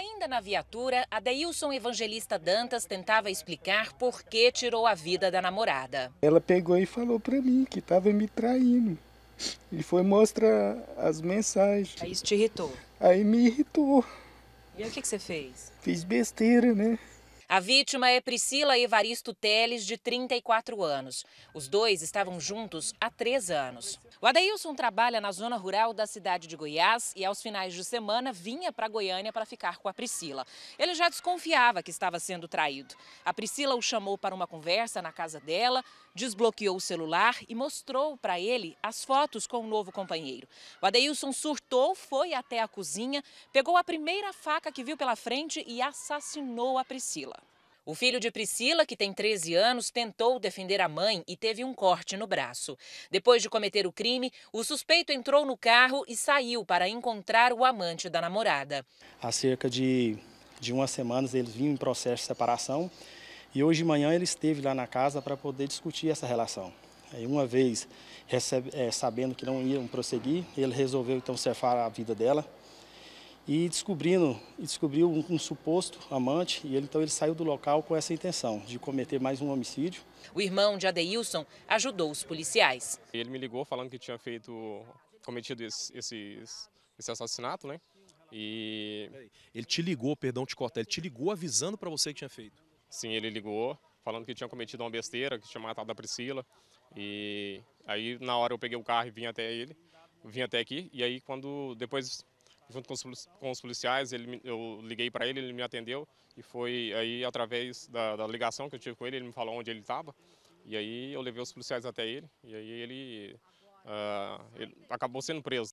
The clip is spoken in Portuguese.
Ainda na viatura, Adeilson Evangelista Dantas tentava explicar por que tirou a vida da namorada. Ela pegou e falou para mim que estava me traindo. E foi mostrar as mensagens. Aí isso te irritou? Aí me irritou. E o que, que você fez? Fiz besteira, né? A vítima é Priscila Evaristo Teles, de 34 anos. Os dois estavam juntos há três anos. O Adeilson trabalha na zona rural da cidade de Goiás e, aos finais de semana, vinha para Goiânia para ficar com a Priscila. Ele já desconfiava que estava sendo traído. A Priscila o chamou para uma conversa na casa dela, desbloqueou o celular e mostrou para ele as fotos com o novo companheiro. O Adeilson surtou, foi até a cozinha, pegou a primeira faca que viu pela frente e assassinou a Priscila. O filho de Priscila, que tem 13 anos, tentou defender a mãe e teve um corte no braço. Depois de cometer o crime, o suspeito entrou no carro e saiu para encontrar o amante da namorada. Há cerca de, de umas semanas eles vinham em processo de separação e hoje de manhã ele esteve lá na casa para poder discutir essa relação. Aí uma vez, recebe, é, sabendo que não iam prosseguir, ele resolveu então cefar a vida dela e descobrindo e descobriu um, um, suposto amante e ele, então ele saiu do local com essa intenção de cometer mais um homicídio. O irmão de Adeilson ajudou os policiais. Ele me ligou falando que tinha feito cometido esse, esse, esse assassinato, né? E ele te ligou, perdão te corta. ele te ligou avisando para você que tinha feito. Sim, ele ligou falando que tinha cometido uma besteira, que tinha matado a Priscila. E aí na hora eu peguei o carro e vim até ele, vim até aqui. E aí quando depois junto com os, com os policiais, ele, eu liguei para ele, ele me atendeu e foi aí através da, da ligação que eu tive com ele, ele me falou onde ele estava e aí eu levei os policiais até ele e aí ele, uh, ele acabou sendo preso.